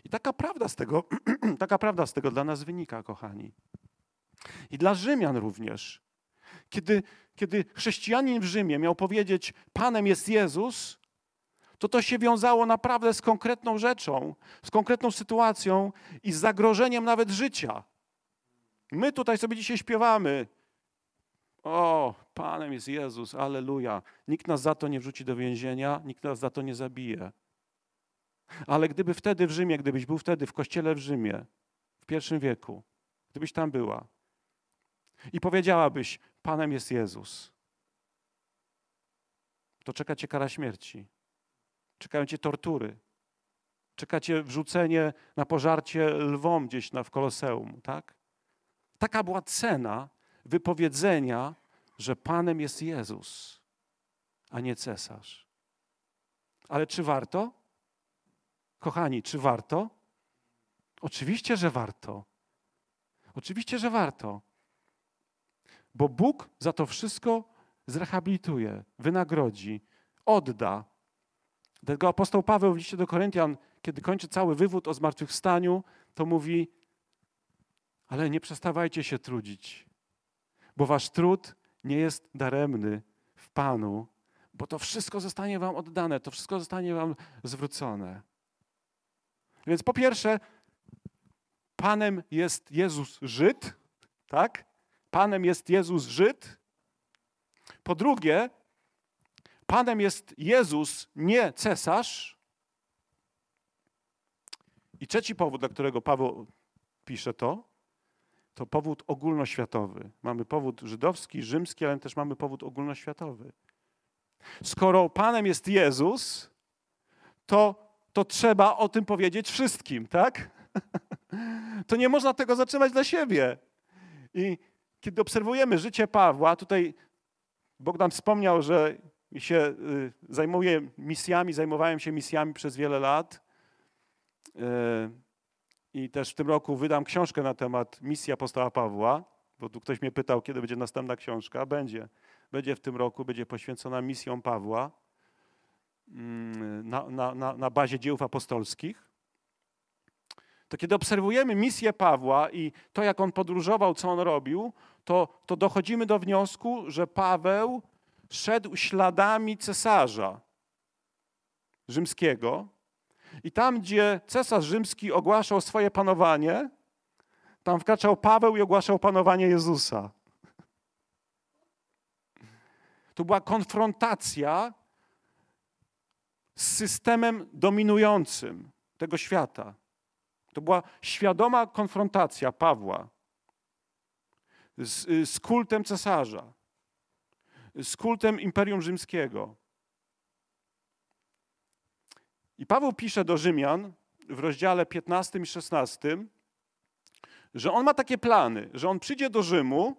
I taka prawda z tego, taka prawda z tego dla nas wynika, kochani. I dla Rzymian również. Kiedy, kiedy chrześcijanin w Rzymie miał powiedzieć, Panem jest Jezus, to to się wiązało naprawdę z konkretną rzeczą, z konkretną sytuacją i z zagrożeniem nawet życia. My tutaj sobie dzisiaj śpiewamy. O, Panem jest Jezus, aleluja. Nikt nas za to nie wrzuci do więzienia, nikt nas za to nie zabije. Ale gdyby wtedy w Rzymie, gdybyś był wtedy w kościele w Rzymie, w pierwszym wieku, gdybyś tam była, i powiedziałabyś: Panem jest Jezus, to czeka cię kara śmierci, czekają cię tortury, czeka cię wrzucenie na pożarcie lwą gdzieś na, w Koloseum, tak? Taka była cena wypowiedzenia, że Panem jest Jezus, a nie cesarz. Ale czy warto? Kochani, czy warto? Oczywiście, że warto. Oczywiście, że warto bo Bóg za to wszystko zrehabilituje, wynagrodzi, odda. Dlatego apostoł Paweł w liście do Koryntian, kiedy kończy cały wywód o zmartwychwstaniu, to mówi: Ale nie przestawajcie się trudzić, bo wasz trud nie jest daremny w Panu, bo to wszystko zostanie wam oddane, to wszystko zostanie wam zwrócone. Więc po pierwsze, Panem jest Jezus Żyd, tak? Panem jest Jezus Żyd. Po drugie, Panem jest Jezus, nie cesarz. I trzeci powód, dla którego Paweł pisze to, to powód ogólnoświatowy. Mamy powód żydowski, rzymski, ale też mamy powód ogólnoświatowy. Skoro Panem jest Jezus, to, to trzeba o tym powiedzieć wszystkim, tak? To nie można tego zatrzymać dla siebie. I kiedy obserwujemy życie Pawła, tutaj Bogdan wspomniał, że się y, zajmuje misjami, zajmowałem się misjami przez wiele lat. Y, I też w tym roku wydam książkę na temat misji apostoła Pawła, bo tu ktoś mnie pytał, kiedy będzie następna książka. Będzie. Będzie w tym roku, będzie poświęcona misjom Pawła mm, na, na, na, na bazie dzieł apostolskich to kiedy obserwujemy misję Pawła i to, jak on podróżował, co on robił, to, to dochodzimy do wniosku, że Paweł szedł śladami cesarza rzymskiego. I tam, gdzie cesarz rzymski ogłaszał swoje panowanie, tam wkraczał Paweł i ogłaszał panowanie Jezusa. To była konfrontacja z systemem dominującym tego świata. To była świadoma konfrontacja Pawła z, z kultem cesarza, z kultem Imperium Rzymskiego. I Paweł pisze do Rzymian w rozdziale 15 i 16, że on ma takie plany, że on przyjdzie do Rzymu,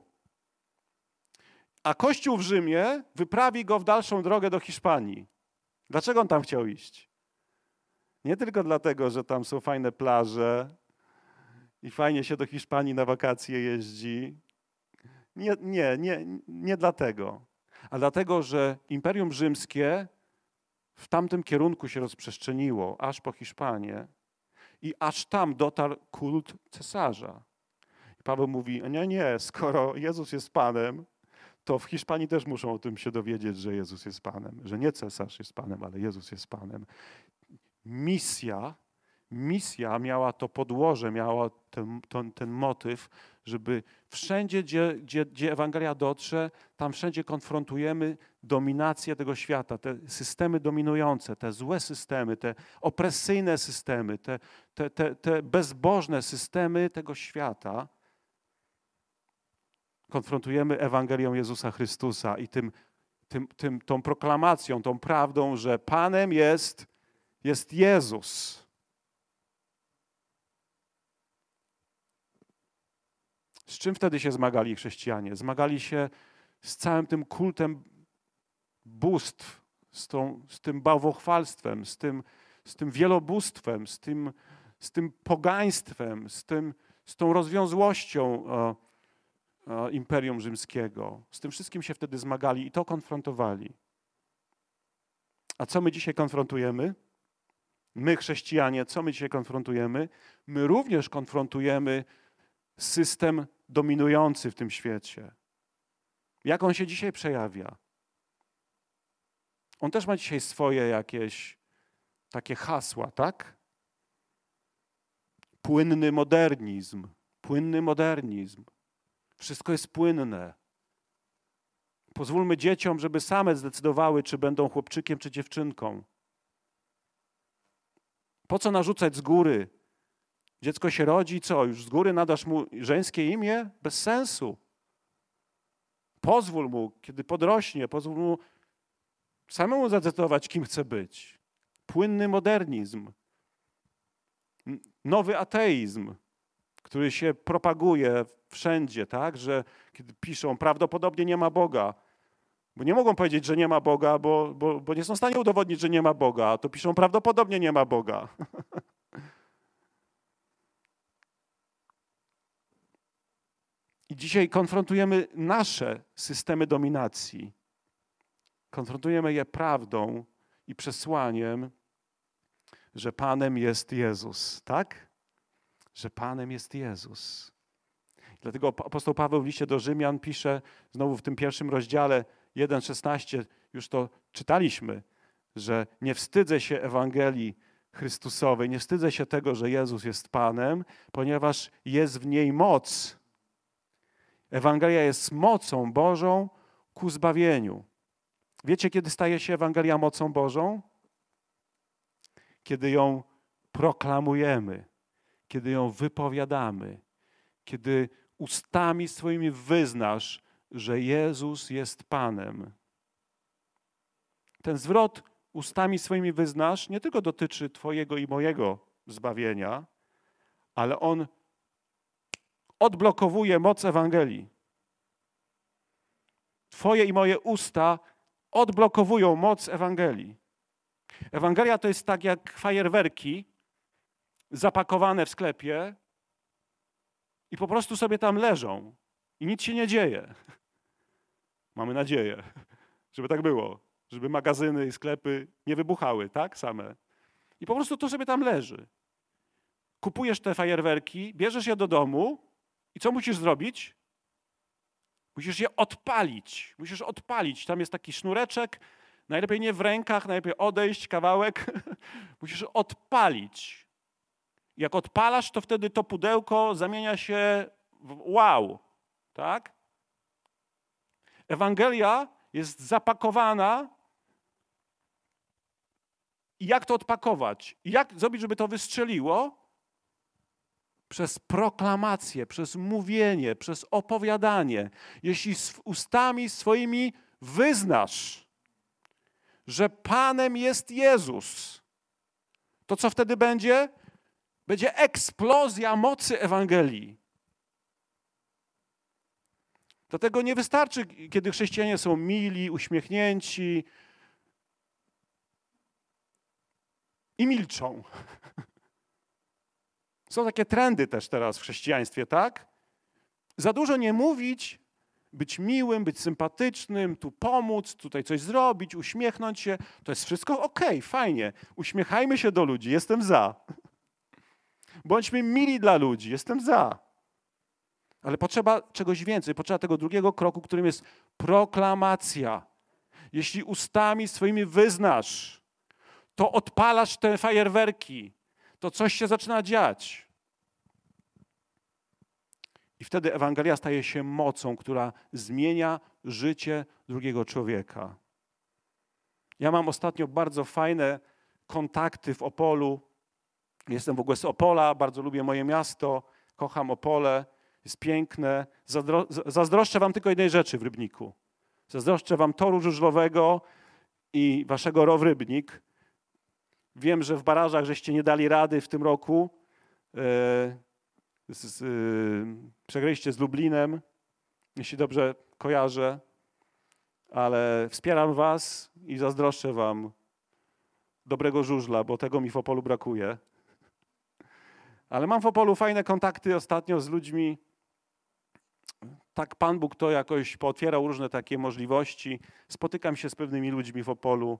a Kościół w Rzymie wyprawi go w dalszą drogę do Hiszpanii. Dlaczego on tam chciał iść? Nie tylko dlatego, że tam są fajne plaże i fajnie się do Hiszpanii na wakacje jeździ. Nie, nie, nie, nie dlatego. A dlatego, że Imperium Rzymskie w tamtym kierunku się rozprzestrzeniło, aż po Hiszpanię. I aż tam dotarł kult cesarza. I Paweł mówi: Nie, nie, skoro Jezus jest Panem, to w Hiszpanii też muszą o tym się dowiedzieć, że Jezus jest Panem, że nie cesarz jest Panem, ale Jezus jest Panem misja, misja miała to podłoże, miała ten, ten, ten motyw, żeby wszędzie, gdzie, gdzie, gdzie Ewangelia dotrze, tam wszędzie konfrontujemy dominację tego świata, te systemy dominujące, te złe systemy, te opresyjne systemy, te, te, te, te bezbożne systemy tego świata. Konfrontujemy Ewangelią Jezusa Chrystusa i tym, tym, tym, tą proklamacją, tą prawdą, że Panem jest jest Jezus. Z czym wtedy się zmagali chrześcijanie? Zmagali się z całym tym kultem bóstw, z, tą, z tym bałwochwalstwem, z tym, z tym wielobóstwem, z tym, z tym pogaństwem, z, tym, z tą rozwiązłością e, e, Imperium Rzymskiego. Z tym wszystkim się wtedy zmagali i to konfrontowali. A co my dzisiaj konfrontujemy? my chrześcijanie, co my dzisiaj konfrontujemy? My również konfrontujemy system dominujący w tym świecie. Jak on się dzisiaj przejawia? On też ma dzisiaj swoje jakieś takie hasła, tak? Płynny modernizm, płynny modernizm. Wszystko jest płynne. Pozwólmy dzieciom, żeby same zdecydowały, czy będą chłopczykiem, czy dziewczynką. Po co narzucać z góry? Dziecko się rodzi, co? Już z góry nadasz mu żeńskie imię? Bez sensu. Pozwól mu, kiedy podrośnie, pozwól mu samemu zadecydować, kim chce być. Płynny modernizm, nowy ateizm, który się propaguje wszędzie, tak, że kiedy piszą, prawdopodobnie nie ma Boga, bo nie mogą powiedzieć, że nie ma Boga, bo, bo, bo nie są w stanie udowodnić, że nie ma Boga. a To piszą prawdopodobnie nie ma Boga. I dzisiaj konfrontujemy nasze systemy dominacji. Konfrontujemy je prawdą i przesłaniem, że Panem jest Jezus, tak? Że Panem jest Jezus. Dlatego apostoł Paweł w liście do Rzymian pisze, znowu w tym pierwszym rozdziale, 1,16 już to czytaliśmy, że nie wstydzę się Ewangelii Chrystusowej, nie wstydzę się tego, że Jezus jest Panem, ponieważ jest w niej moc. Ewangelia jest mocą Bożą ku zbawieniu. Wiecie, kiedy staje się Ewangelia mocą Bożą? Kiedy ją proklamujemy, kiedy ją wypowiadamy, kiedy ustami swoimi wyznasz, że Jezus jest Panem. Ten zwrot ustami swoimi wyznasz nie tylko dotyczy Twojego i mojego zbawienia, ale on odblokowuje moc Ewangelii. Twoje i moje usta odblokowują moc Ewangelii. Ewangelia to jest tak jak fajerwerki zapakowane w sklepie i po prostu sobie tam leżą i nic się nie dzieje. Mamy nadzieję, żeby tak było, żeby magazyny i sklepy nie wybuchały, tak same. I po prostu to sobie tam leży. Kupujesz te fajerwerki, bierzesz je do domu i co musisz zrobić? Musisz je odpalić. Musisz odpalić. Tam jest taki sznureczek, najlepiej nie w rękach, najlepiej odejść kawałek. musisz odpalić. Jak odpalasz, to wtedy to pudełko zamienia się w wow, tak? Ewangelia jest zapakowana. I jak to odpakować? Jak zrobić, żeby to wystrzeliło? Przez proklamację, przez mówienie, przez opowiadanie. Jeśli z ustami swoimi wyznasz, że Panem jest Jezus, to co wtedy będzie? Będzie eksplozja mocy Ewangelii. Dlatego nie wystarczy, kiedy chrześcijanie są mili, uśmiechnięci i milczą. Są takie trendy też teraz w chrześcijaństwie, tak? Za dużo nie mówić, być miłym, być sympatycznym, tu pomóc, tutaj coś zrobić, uśmiechnąć się. To jest wszystko ok, fajnie. Uśmiechajmy się do ludzi, jestem za. Bądźmy mili dla ludzi, jestem za. Ale potrzeba czegoś więcej, potrzeba tego drugiego kroku, którym jest proklamacja. Jeśli ustami swoimi wyznasz, to odpalasz te fajerwerki, to coś się zaczyna dziać. I wtedy Ewangelia staje się mocą, która zmienia życie drugiego człowieka. Ja mam ostatnio bardzo fajne kontakty w Opolu. Jestem w ogóle z Opola, bardzo lubię moje miasto, kocham Opole jest piękne. zazdroszczę wam tylko jednej rzeczy w Rybniku. Zazdroszczę wam toru żużlowego i waszego row Rybnik. Wiem, że w barażach żeście nie dali rady w tym roku. Yy, z, yy, przegraliście z Lublinem, jeśli dobrze kojarzę, ale wspieram was i zazdroszczę wam dobrego żużla, bo tego mi w Opolu brakuje. Ale mam w Opolu fajne kontakty ostatnio z ludźmi, tak Pan Bóg to jakoś pootwierał różne takie możliwości. Spotykam się z pewnymi ludźmi w Opolu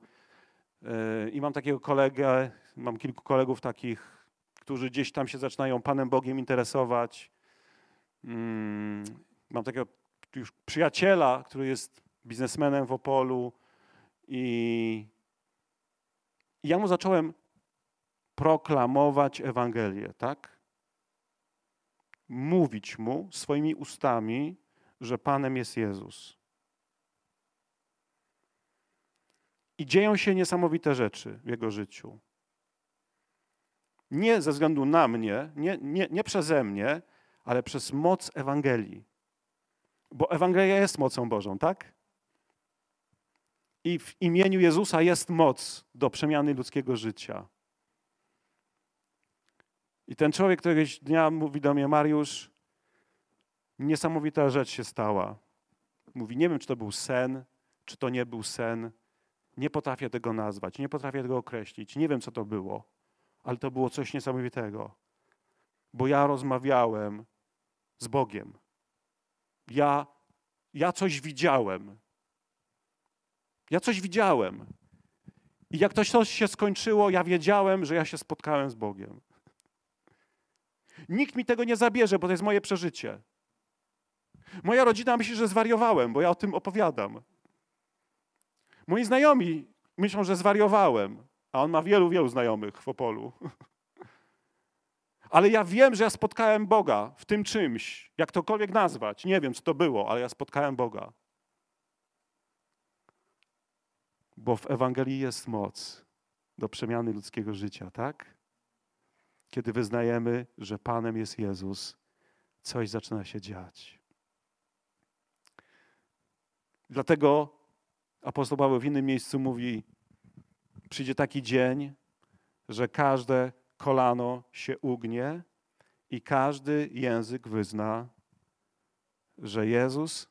e, i mam takiego kolegę, mam kilku kolegów takich, którzy gdzieś tam się zaczynają Panem Bogiem interesować. Mm, mam takiego już przyjaciela, który jest biznesmenem w Opolu i ja mu zacząłem proklamować Ewangelię, tak? mówić mu swoimi ustami, że Panem jest Jezus. I dzieją się niesamowite rzeczy w jego życiu. Nie ze względu na mnie, nie, nie, nie przeze mnie, ale przez moc Ewangelii. Bo Ewangelia jest mocą Bożą, tak? I w imieniu Jezusa jest moc do przemiany ludzkiego życia. I ten człowiek któregoś dnia mówi do mnie, Mariusz, niesamowita rzecz się stała. Mówi, nie wiem, czy to był sen, czy to nie był sen. Nie potrafię tego nazwać, nie potrafię tego określić, nie wiem, co to było, ale to było coś niesamowitego, bo ja rozmawiałem z Bogiem. Ja, ja coś widziałem. Ja coś widziałem. I jak to się skończyło, ja wiedziałem, że ja się spotkałem z Bogiem. Nikt mi tego nie zabierze, bo to jest moje przeżycie. Moja rodzina myśli, że zwariowałem, bo ja o tym opowiadam. Moi znajomi myślą, że zwariowałem, a on ma wielu, wielu znajomych w Opolu. Ale ja wiem, że ja spotkałem Boga w tym czymś, jak tokolwiek nazwać. Nie wiem, co to było, ale ja spotkałem Boga. Bo w Ewangelii jest moc do przemiany ludzkiego życia, tak? Kiedy wyznajemy, że Panem jest Jezus, coś zaczyna się dziać. Dlatego apostoł Paweł w innym miejscu mówi: Przyjdzie taki dzień, że każde kolano się ugnie i każdy język wyzna, że Jezus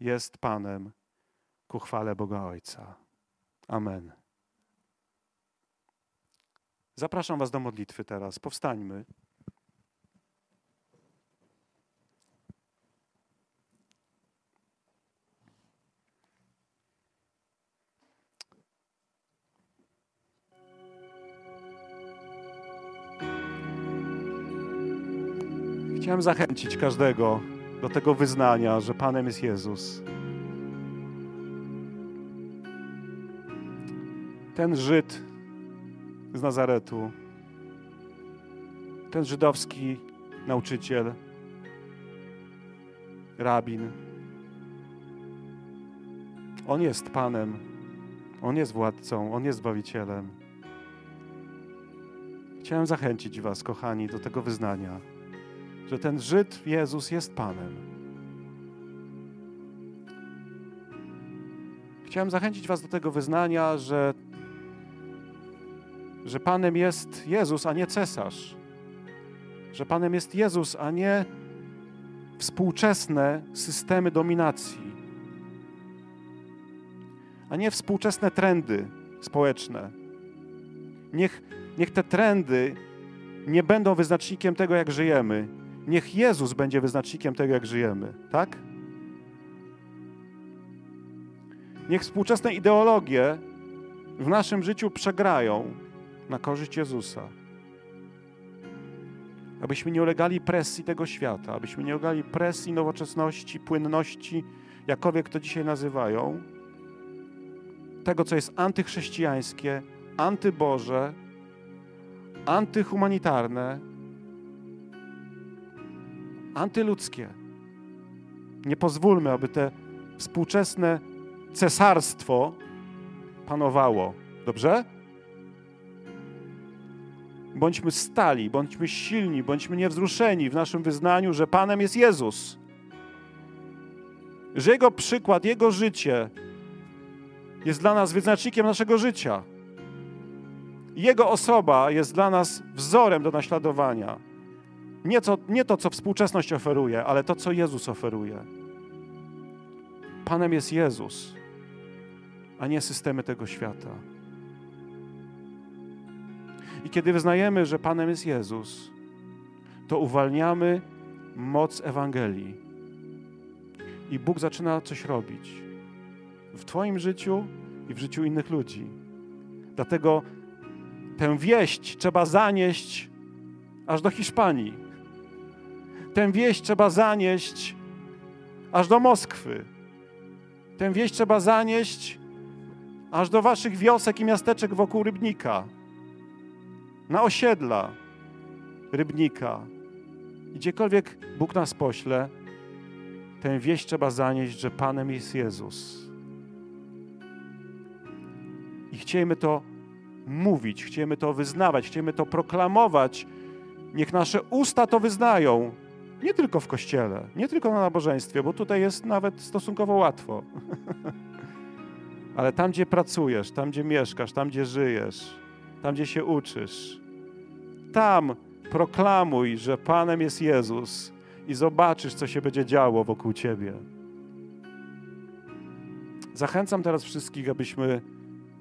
jest Panem ku chwale Boga Ojca. Amen. Zapraszam Was do modlitwy teraz. Powstańmy. Chciałem zachęcić każdego do tego wyznania, że Panem jest Jezus. Ten Żyd z Nazaretu, ten żydowski nauczyciel, rabin, on jest Panem, on jest władcą, on jest Zbawicielem. Chciałem zachęcić Was, kochani, do tego wyznania, że ten Żyd Jezus jest Panem. Chciałem zachęcić Was do tego wyznania, że że Panem jest Jezus, a nie cesarz, że Panem jest Jezus, a nie współczesne systemy dominacji, a nie współczesne trendy społeczne. Niech, niech te trendy nie będą wyznacznikiem tego, jak żyjemy. Niech Jezus będzie wyznacznikiem tego, jak żyjemy, tak? Niech współczesne ideologie w naszym życiu przegrają na korzyść Jezusa. Abyśmy nie ulegali presji tego świata, abyśmy nie ulegali presji nowoczesności, płynności, jakkolwiek to dzisiaj nazywają, tego, co jest antychrześcijańskie, antyboże, antyhumanitarne, antyludzkie. Nie pozwólmy, aby te współczesne cesarstwo panowało. Dobrze? Bądźmy stali, bądźmy silni, bądźmy niewzruszeni w naszym wyznaniu, że Panem jest Jezus. Że Jego przykład, Jego życie jest dla nas wyznacznikiem naszego życia. Jego osoba jest dla nas wzorem do naśladowania. Nie, nie to, co współczesność oferuje, ale to, co Jezus oferuje. Panem jest Jezus, a nie systemy tego świata. I kiedy wyznajemy, że Panem jest Jezus, to uwalniamy moc Ewangelii. I Bóg zaczyna coś robić w Twoim życiu i w życiu innych ludzi. Dlatego tę wieść trzeba zanieść aż do Hiszpanii. Tę wieść trzeba zanieść aż do Moskwy. Tę wieść trzeba zanieść aż do Waszych wiosek i miasteczek wokół Rybnika na osiedla rybnika. I gdziekolwiek Bóg nas pośle, tę wieść trzeba zanieść, że Panem jest Jezus. I chciejmy to mówić, chciejmy to wyznawać, chciejmy to proklamować. Niech nasze usta to wyznają. Nie tylko w kościele, nie tylko na nabożeństwie, bo tutaj jest nawet stosunkowo łatwo. Ale tam, gdzie pracujesz, tam, gdzie mieszkasz, tam, gdzie żyjesz, tam gdzie się uczysz. Tam proklamuj, że Panem jest Jezus i zobaczysz, co się będzie działo wokół Ciebie. Zachęcam teraz wszystkich, abyśmy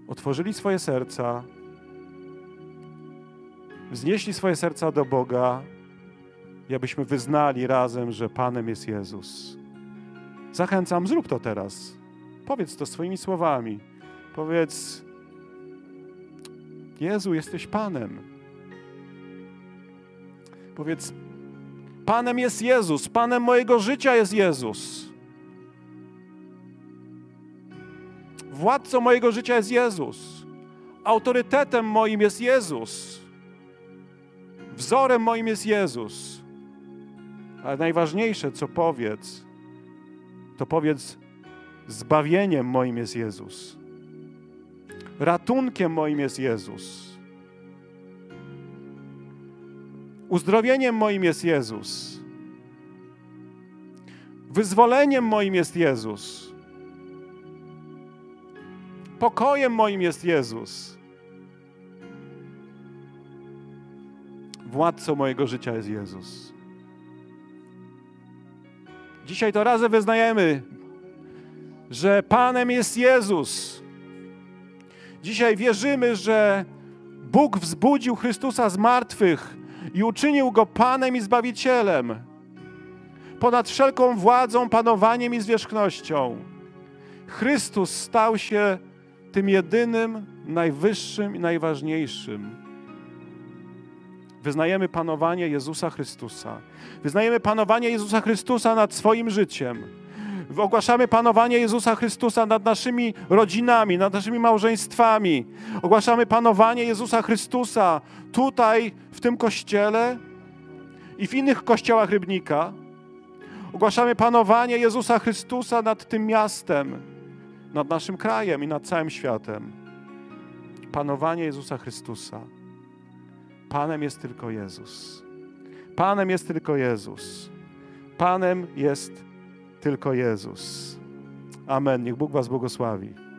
otworzyli swoje serca, wznieśli swoje serca do Boga i abyśmy wyznali razem, że Panem jest Jezus. Zachęcam, zrób to teraz. Powiedz to swoimi słowami. Powiedz, Jezu, jesteś Panem. Powiedz, Panem jest Jezus, Panem mojego życia jest Jezus. Władcą mojego życia jest Jezus. Autorytetem moim jest Jezus. Wzorem moim jest Jezus. Ale najważniejsze, co powiedz, to powiedz, zbawieniem moim jest Jezus. Ratunkiem moim jest Jezus. Uzdrowieniem moim jest Jezus. Wyzwoleniem moim jest Jezus. Pokojem moim jest Jezus. Władcą mojego życia jest Jezus. Dzisiaj to razem wyznajemy, że Panem jest Jezus. Dzisiaj wierzymy, że Bóg wzbudził Chrystusa z martwych i uczynił go Panem i Zbawicielem, ponad wszelką władzą, panowaniem i zwierzchnością. Chrystus stał się tym jedynym, najwyższym i najważniejszym. Wyznajemy panowanie Jezusa Chrystusa. Wyznajemy panowanie Jezusa Chrystusa nad swoim życiem Ogłaszamy panowanie Jezusa Chrystusa nad naszymi rodzinami, nad naszymi małżeństwami. Ogłaszamy panowanie Jezusa Chrystusa tutaj, w tym kościele i w innych kościołach Rybnika. Ogłaszamy panowanie Jezusa Chrystusa nad tym miastem, nad naszym krajem i nad całym światem. Panowanie Jezusa Chrystusa. Panem jest tylko Jezus. Panem jest tylko Jezus. Panem jest tylko Jezus. Amen. Niech Bóg Was błogosławi.